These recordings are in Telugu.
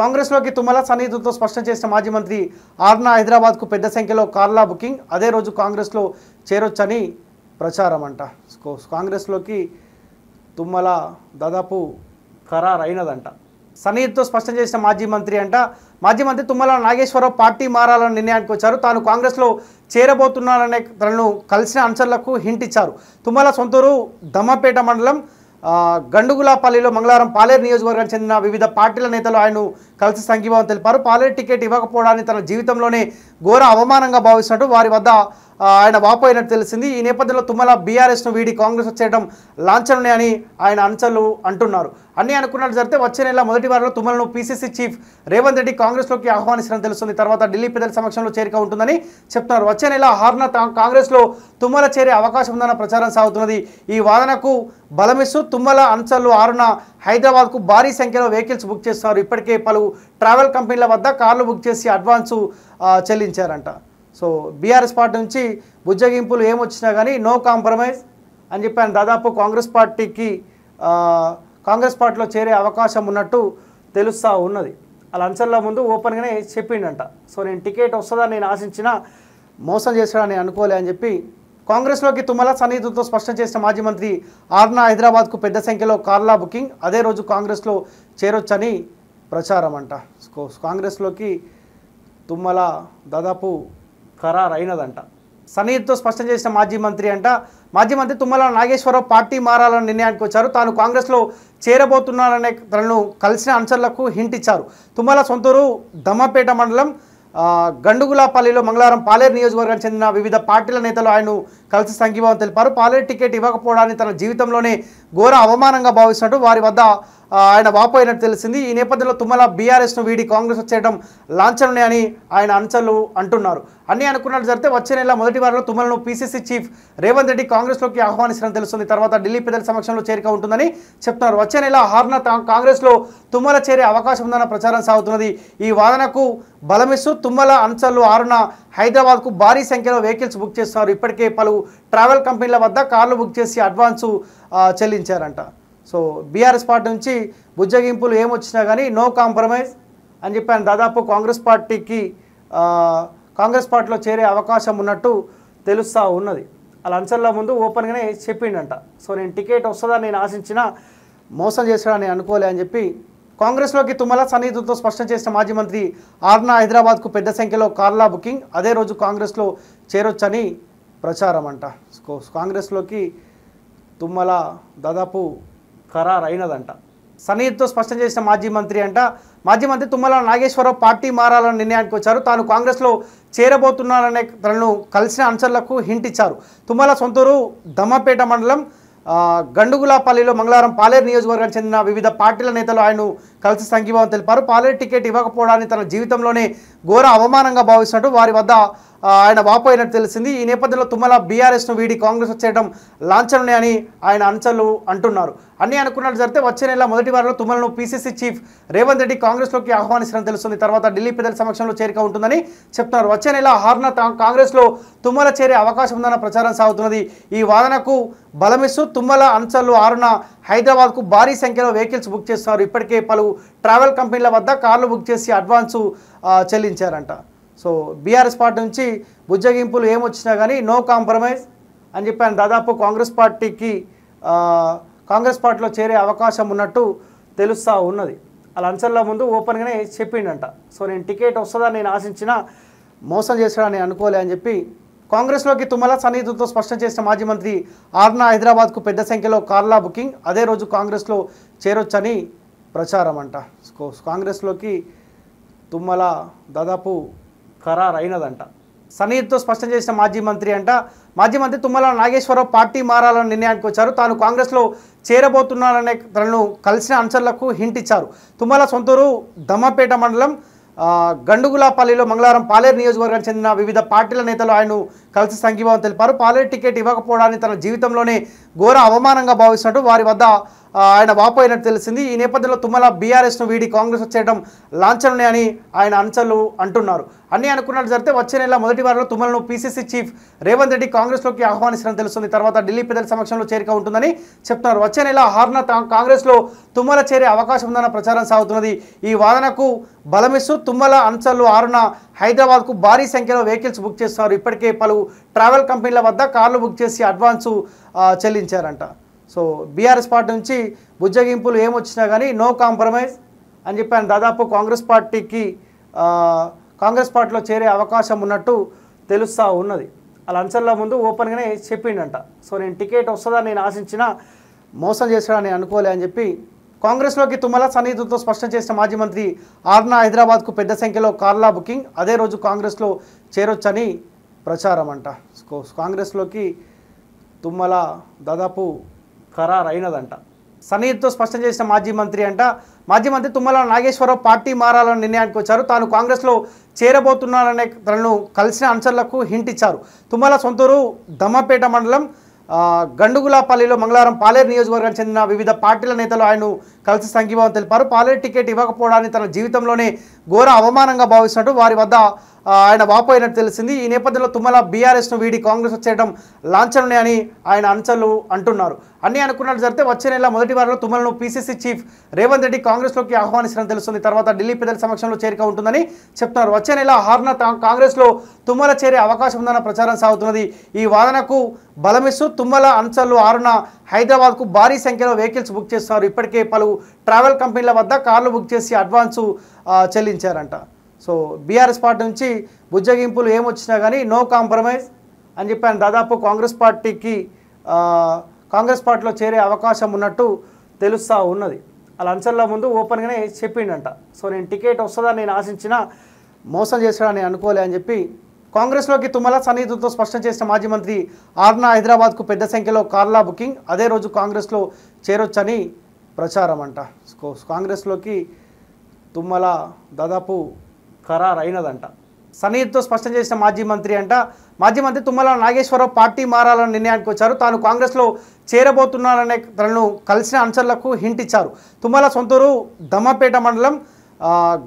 కాంగ్రెస్లోకి తుమ్మల సన్నిహితులతో స్పష్టం చేసిన మాజీ మంత్రి ఆర్నా హైదరాబాద్కు పెద్ద సంఖ్యలో కార్లా బుకింగ్ అదే రోజు కాంగ్రెస్లో చేరొచ్చని ప్రచారం అంట కాంగ్రెస్లోకి తుమ్మల దాదాపు ఖరారైనదంట సన్నిహితితో స్పష్టం చేసిన మాజీ మంత్రి అంట మాజీ మంత్రి తుమ్మల నాగేశ్వరరావు పార్టీ మారాలని నిర్ణయానికి వచ్చారు తాను కాంగ్రెస్లో చేరబోతున్నాననే తనను కలిసిన అనుచరులకు హింట్ ఇచ్చారు తుమ్మల సొంతూరు దమ్మపేట మండలం గండుగులాపల్లిలో మంగళవారం పాలేరు నియోజకవర్గానికి చెందిన వివిధ పార్టీల నేతలు ఆయన కలిసి సంఘీభావం తెలిపారు పాలేరు టికెట్ ఇవ్వకపోవడాన్ని తన జీవితంలోనే ఘోర అవమానంగా భావిస్తున్నట్టు వారి వద్ద ఆయన వాపోయినట్టు తెలిసింది ఈ నేపథ్యంలో తుమ్మల బీఆర్ఎస్ను వీడి కాంగ్రెస్ వచ్చేయడం లాంఛనమే అని ఆయన అంచలు అంటున్నారు అన్ని అనుకున్నట్టు జరిగితే వచ్చే నెల మొదటి వారంలో తుమ్మలను పీసీసీ చీఫ్ రేవంత్ రెడ్డి కాంగ్రెస్లోకి ఆహ్వానిస్తారని తెలుస్తుంది తర్వాత ఢిల్లీ పెద్దల సమక్షంలో చేరిక ఉంటుందని చెప్తున్నారు వచ్చే నెల ఆరున కాంగ్రెస్లో తుమ్మల చేరే అవకాశం ఉందన్న ప్రచారం సాగుతున్నది ఈ వాదనకు బలమిస్తూ తుమ్మల అంచలు ఆరున హైదరాబాద్కు భారీ సంఖ్యలో వెహికల్స్ బుక్ చేస్తున్నారు ఇప్పటికే పలు ట్రావెల్ కంపెనీల వద్ద కార్లు బుక్ చేసి అడ్వాన్సు చెల్లించారంట సో బీఆర్ఎస్ పార్టీ నుంచి బుజ్జగింపులు ఏమొచ్చినా కానీ నో కాంప్రమైజ్ అని చెప్పి దాదాపు కాంగ్రెస్ పార్టీకి కాంగ్రెస్ పార్టీలో చేరే అవకాశం ఉన్నట్టు తెలుస్తూ ఉన్నది అలా అంచర్ల ముందు ఓపెన్గానే చెప్పిండంట సో నేను టికెట్ వస్తుందని నేను ఆశించిన మోసం చేశాడని అనుకోలే అని చెప్పి కాంగ్రెస్లోకి తుమ్మల సన్నిహితులతో స్పష్టం చేసిన మాజీ మంత్రి ఆర్నా హైదరాబాద్కు పెద్ద సంఖ్యలో కార్లా బుకింగ్ అదే రోజు కాంగ్రెస్లో చేరొచ్చని ప్రచారం అంట కాంగ్రెస్లోకి తుమ్మల దాదాపు ఖరారు అయినదంట సన్నిహితో స్పష్టం చేసిన మాజీ మంత్రి అంట మాజీ మంత్రి తుమ్మల నాగేశ్వరరావు పార్టీ మారాలని నిర్ణయానికి వచ్చారు తాను కాంగ్రెస్లో చేరబోతున్నారనే తనను కలిసిన అంశాలకు హింట్ ఇచ్చారు తుమ్మల సొంతూరు దమ్మపేట మండలం గండుగులాపల్లిలో మంగళవారం పాలేరు నియోజకవర్గానికి చెందిన వివిధ పార్టీల నేతలు ఆయన కలిసి సంఘీభావం తెలిపారు పాలేరు టికెట్ ఇవ్వకపోవడాన్ని తన జీవితంలోనే ఘోర అవమానంగా భావిస్తున్నట్టు వారి వద్ద ఆయన వాపోయినట్టు తెలిసింది ఈ నేపథ్యంలో తుమ్మల బీఆర్ఎస్ను వీడి కాంగ్రెస్ వచ్చేయడం లాంఛనమే అని ఆయన అంచలు అంటున్నారు అన్ని అనుకున్నట్టు జరిగితే వచ్చే నెల మొదటి వారంలో తుమ్మలను పీసీసీ చీఫ్ రేవంత్ రెడ్డి కాంగ్రెస్లోకి ఆహ్వానించడం తెలుస్తుంది తర్వాత ఢిల్లీ పెద్దల సమక్షంలో చేరిక ఉంటుందని చెప్తున్నారు వచ్చే నెల హార్న కాంగ్రెస్లో తుమ్మల చేరే అవకాశం ఉందన్న ప్రచారం సాగుతున్నది ఈ వాదనకు బలమిస్తూ తుమ్మల అంచలు ఆరున హైదరాబాద్కు భారీ సంఖ్యలో వెహికల్స్ బుక్ చేస్తున్నారు ఇప్పటికే పలు ట్రావెల్ కంపెనీల వద్ద కార్లు బుక్ చేసి అడ్వాన్సు చెల్లి బెదిరించారంట సో బీఆర్ఎస్ పార్టీ నుంచి బుజ్జగింపులు ఏమొచ్చినా కానీ నో కాంప్రమైజ్ అని చెప్పి ఆయన దాదాపు కాంగ్రెస్ పార్టీకి కాంగ్రెస్ పార్టీలో చేరే అవకాశం ఉన్నట్టు తెలుస్తూ ఉన్నది అలా అన్సర్ల ముందు ఓపెన్గానే చెప్పిండంట సో నేను టికెట్ వస్తుందని నేను ఆశించిన మోసం చేశాడని అనుకోలే అని చెప్పి కాంగ్రెస్లోకి తుమ్మల సన్నిహితులతో స్పష్టం చేసిన మాజీ మంత్రి ఆర్నా హైదరాబాద్కు పెద్ద సంఖ్యలో కార్లా బుకింగ్ అదే రోజు కాంగ్రెస్లో చేరొచ్చని ప్రచారం అంట కాంగ్రెస్లోకి తుమ్మల దాదాపు ఖరారైనదంట అయినదంట సనీర్తో స్పష్టం చేసిన మాజీ మంత్రి అంట మాజీ మంత్రి తుమ్మల నాగేశ్వరరావు పార్టీ మారాలని నిర్ణయానికి వచ్చారు తాను కాంగ్రెస్లో చేరబోతున్నారనే తనను కలిసిన అనుచరులకు హింట్ ఇచ్చారు తుమ్మల సొంతూరు దమ్మపేట మండలం గండుగులాపల్లిలో మంగళవారం పాలేరు నియోజకవర్గానికి చెందిన వివిధ పార్టీల నేతలు ఆయన కలిసి సంఘీభావం తెలిపారు పాలేరు టికెట్ ఇవ్వకపోవడాన్ని తన జీవితంలోనే ఘోర అవమానంగా భావిస్తున్నట్టు వారి వద్ద ఆయన వాపోయినట్టు తెలిసింది ఈ నేపథ్యంలో తుమ్మల బీఆర్ఎస్ను వీడి కాంగ్రెస్ వచ్చేయడం లాంఛనమే అని ఆయన అంచనలు అంటున్నారు అన్నీ అనుకున్నట్టు జరిగితే వచ్చే నెల మొదటి వారంలో తుమ్మలను పీసీసీ చీఫ్ రేవంత్ రెడ్డి కాంగ్రెస్లోకి ఆహ్వానిస్తారని తెలుస్తుంది తర్వాత ఢిల్లీ పెద్దల సమక్షంలో చేరిక ఉంటుందని చెప్తున్నారు వచ్చే నెల హార్న కాంగ్రెస్లో తుమ్మల చేరే అవకాశం ఉందన్న ప్రచారం సాగుతున్నది ఈ వాదనకు బలమిస్తూ తుమ్మల అంచలు ఆరున హైదరాబాద్కు భారీ సంఖ్యలో వెహికల్స్ బుక్ చేస్తున్నారు ఇప్పటికే పలు ట్రావెల్ కంపెనీల వద్ద కార్లు బుక్ చేసి అడ్వాన్సు చెల్లించారంట సో బీఆర్ఎస్ పార్టీ నుంచి బుజ్జగింపులు ఏమొచ్చినా కానీ నో కాంప్రమైజ్ అని చెప్పి దాదాపు కాంగ్రెస్ పార్టీకి కాంగ్రెస్ పార్టీలో చేరే అవకాశం ఉన్నట్టు తెలుస్తూ ఉన్నది అలా అన్సర్ల ముందు ఓపెన్గానే చెప్పిండంట సో నేను టికెట్ వస్తుందని నేను ఆశించిన మోసం చేశాడని అనుకోలే అని చెప్పి కాంగ్రెస్లోకి తుమ్మల సన్నిహితులతో స్పష్టం చేసిన మాజీ మంత్రి ఆర్నా హైదరాబాద్కు పెద్ద సంఖ్యలో కార్లా బుకింగ్ అదే రోజు కాంగ్రెస్లో చేరొచ్చని ప్రచారం అంట కాంగ్రెస్లోకి తుమ్మల దాదాపు ఖరారైనదంట సన్నిహితో స్పష్టం చేసిన మాజీ మంత్రి అంట మాజీ మంత్రి తుమ్మల నాగేశ్వరరావు పార్టీ మారాలని నిర్ణయానికి వచ్చారు తాను కాంగ్రెస్లో చేరబోతున్నాననే తనను కలిసిన అనుచరులకు హింట్ ఇచ్చారు తుమ్మల సొంతూరు దమ్మపేట మండలం గండుగులాపల్లిలో మంగళవారం పాలేరు నియోజకవర్గానికి చెందిన వివిధ పార్టీల నేతలు ఆయన కలిసి సంఘీభావం తెలిపారు పాలేరు టికెట్ ఇవ్వకపోవడాన్ని తన జీవితంలోనే ఘోర అవమానంగా భావిస్తున్నట్టు వారి వద్ద ఆయన వాపోయినట్టు తెలిసింది ఈ నేపథ్యంలో తుమ్మల బీఆర్ఎస్ను వీడి కాంగ్రెస్ వచ్చేయడం లాంఛనమే అని ఆయన అంచలు అంటున్నారు అన్నీ అనుకున్నట్టు జరిగితే వచ్చే నెల మొదటి వారంలో తుమ్మలను పీసీసీ చీఫ్ రేవంత్ రెడ్డి కాంగ్రెస్లోకి ఆహ్వానిస్తారని తెలుస్తుంది తర్వాత ఢిల్లీ పెద్దల సమక్షంలో చేరిక ఉంటుందని చెప్తున్నారు వచ్చే నెల హార్న కాంగ్రెస్లో తుమ్మల చేరే అవకాశం ఉందన్న ప్రచారం సాగుతున్నది ఈ వాదనకు బలమిస్తూ తుమ్మల అంచలు ఆరున హైదరాబాద్కు భారీ సంఖ్యలో వెహికల్స్ బుక్ చేస్తున్నారు ఇప్పటికే పలు ట్రావెల్ కంపెనీల వద్ద కార్లు బుక్ చేసి అడ్వాన్సు చెల్లించారంట సో బీఆర్ఎస్ పార్టీ నుంచి బుజ్జగింపులు ఏమొచ్చినా కానీ నో కాంప్రమైజ్ అని చెప్పి దాదాపు కాంగ్రెస్ పార్టీకి కాంగ్రెస్ పార్టీలో చేరే అవకాశం ఉన్నట్టు తెలుస్తూ ఉన్నది అలా అన్సర్ల ముందు ఓపెన్గానే చెప్పిండంట సో నేను టికెట్ వస్తుందని నేను ఆశించిన మోసం చేశాడా నేను అనుకోలే అని చెప్పి కాంగ్రెస్లోకి తుమ్మల సన్నిహితులతో స్పష్టం చేసిన మాజీ మంత్రి ఆర్నా హైదరాబాద్కు పెద్ద సంఖ్యలో కార్లా బుకింగ్ అదే రోజు కాంగ్రెస్లో చేరొచ్చని ప్రచారం అంట కాంగ్రెస్లోకి తుమ్మల దాదాపు అయినదంట సన్నిహితో స్పష్టం చేసిన మాజీ మంత్రి అంట మాజీ మంత్రి తుమ్మల నాగేశ్వరరావు పార్టీ మారాలని నిర్ణయానికి వచ్చారు తాను కాంగ్రెస్లో చేరబోతున్నాననే తనను కలిసిన అనుచరులకు హింట్ ఇచ్చారు తుమ్మల సొంతూరు దమ్మపేట మండలం గండుగులాపల్లిలో మంగళవారం పాలేరు నియోజకవర్గానికి చెందిన వివిధ పార్టీల నేతలు ఆయన కలిసి సంఘీభావం తెలిపారు పాలేరు టికెట్ ఇవ్వకపోవడాన్ని తన జీవితంలోనే ఘోర అవమానంగా భావిస్తున్నట్టు వారి వద్ద ఆయన వాపోయినట్టు తెలిసింది ఈ నేపథ్యంలో తుమ్మల బీఆర్ఎస్ను వీడి కాంగ్రెస్ చేయడం లాంఛనమే అని ఆయన అనుచరులు అంటున్నారు అన్నీ అనుకున్నట్టు జరిగితే వచ్చే నెల మొదటి వారంలో తుమ్మలను పీసీసీ చీఫ్ రేవంత్ రెడ్డి కాంగ్రెస్లోకి ఆహ్వానించడం తెలుస్తుంది తర్వాత ఢిల్లీ పెద్దల సమక్షంలో చేరిక ఉంటుందని చెప్తున్నారు వచ్చే నెల ఆరున కాంగ్రెస్లో తుమ్మల చేరే అవకాశం ఉందన్న ప్రచారం సాగుతున్నది ఈ వాదనకు బలమిస్తూ తుమ్మల అంచల్లో ఆరున హైదరాబాద్కు భారీ సంఖ్యలో వెహికల్స్ బుక్ చేస్తున్నారు ఇప్పటికే పలు ట్రావెల్ కంపెనీల వద్ద కార్లు బుక్ చేసి అడ్వాన్సు చెల్లించారంట సో బీఆర్ఎస్ పార్టీ నుంచి బుజ్జగింపులు ఏమొచ్చినా కానీ నో కాంప్రమైజ్ అని చెప్పాను దాదాపు కాంగ్రెస్ పార్టీకి కాంగ్రెస్ పార్టీలో చేరే అవకాశం ఉన్నట్టు తెలుస్తూ ఉన్నది అలా అన్సర్ల ముందు ఓపెన్గానే చెప్పిండంట సో నేను టికెట్ వస్తుందని నేను ఆశించిన మోసం చేశాడని అనుకోలే అని చెప్పి కాంగ్రెస్లోకి తుమ్మల సన్నిహితులతో స్పష్టం చేసిన మాజీ మంత్రి ఆర్నా హైదరాబాద్కు పెద్ద సంఖ్యలో కార్లా బుకింగ్ అదే రోజు కాంగ్రెస్లో చేరొచ్చని ప్రచారం అంట కాంగ్రెస్లోకి తుమ్మల దాదాపు ఖరారు అయినదంట సన్నిహితతో స్పష్టం చేసిన మాజీ మంత్రి అంట మాజీ మంత్రి తుమ్మల నాగేశ్వరరావు పార్టీ మారాలన్న నిర్ణయానికి వచ్చారు తాను కాంగ్రెస్లో చేరబోతున్నారనే తనను కలిసిన అనుచరులకు హింట్ ఇచ్చారు తుమ్మల సొంతూరు దమ్మపేట మండలం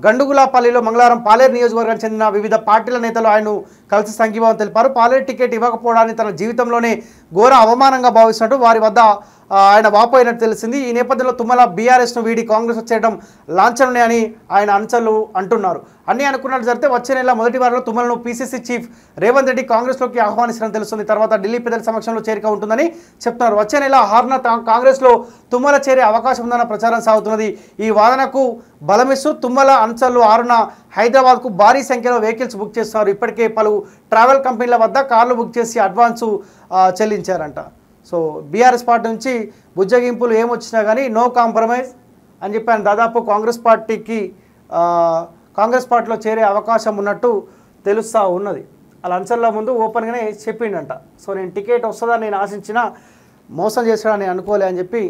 గండుగులాపల్లిలో మంగళవారం పాలేరు నియోజకవర్గానికి చెందిన వివిధ పార్టీల నేతలు ఆయన కలిసి సంఘీభావం తెలిపారు పాలేరు టికెట్ ఇవ్వకపోవడాన్ని తన జీవితంలోనే ఘోర అవమానంగా భావిస్తున్నట్టు వారి వద్ద ఆయన వాపోయినట్టు తెలిసింది ఈ నేపథ్యంలో తుమ్మల బీఆర్ఎస్ను వీడి కాంగ్రెస్ వచ్చేయడం లాంఛనమే అని ఆయన అంచలు అంటున్నారు అన్నీ అనుకున్నట్టు జరిగితే వచ్చే నెల మొదటి వారంలో తుమ్మలను పీసీసీ చీఫ్ రేవంత్ రెడ్డి కాంగ్రెస్లోకి ఆహ్వానిస్తారని తెలుస్తుంది తర్వాత ఢిల్లీ పెద్దల సమక్షంలో చేరిక ఉంటుందని చెప్తున్నారు వచ్చే నెల ఆరున కాంగ్రెస్లో తుమ్మల చేరే అవకాశం ఉందన్న ప్రచారం సాగుతున్నది ఈ వాదనకు బలమిస్తూ తుమ్మల అంచలు ఆరున హైదరాబాద్కు భారీ సంఖ్యలో వెహికల్స్ బుక్ చేస్తున్నారు ఇప్పటికే పలు ట్రావెల్ కంపెనీల వద్ద కార్లు బుక్ చేసి అడ్వాన్సు చెల్లించారంట సో బీఆర్ఎస్ పార్టీ నుంచి బుజ్జగింపులు ఏమొచ్చినా కానీ నో కాంప్రమైజ్ అని చెప్పి దాదాపు కాంగ్రెస్ పార్టీకి కాంగ్రెస్ పార్టీలో చేరే అవకాశం ఉన్నట్టు తెలుస్తూ ఉన్నది అలా అన్సర్ల ముందు ఓపెన్గానే చెప్పిండంట సో నేను టికెట్ వస్తుందని నేను ఆశించిన మోసం చేశాడని అనుకోలే అని చెప్పి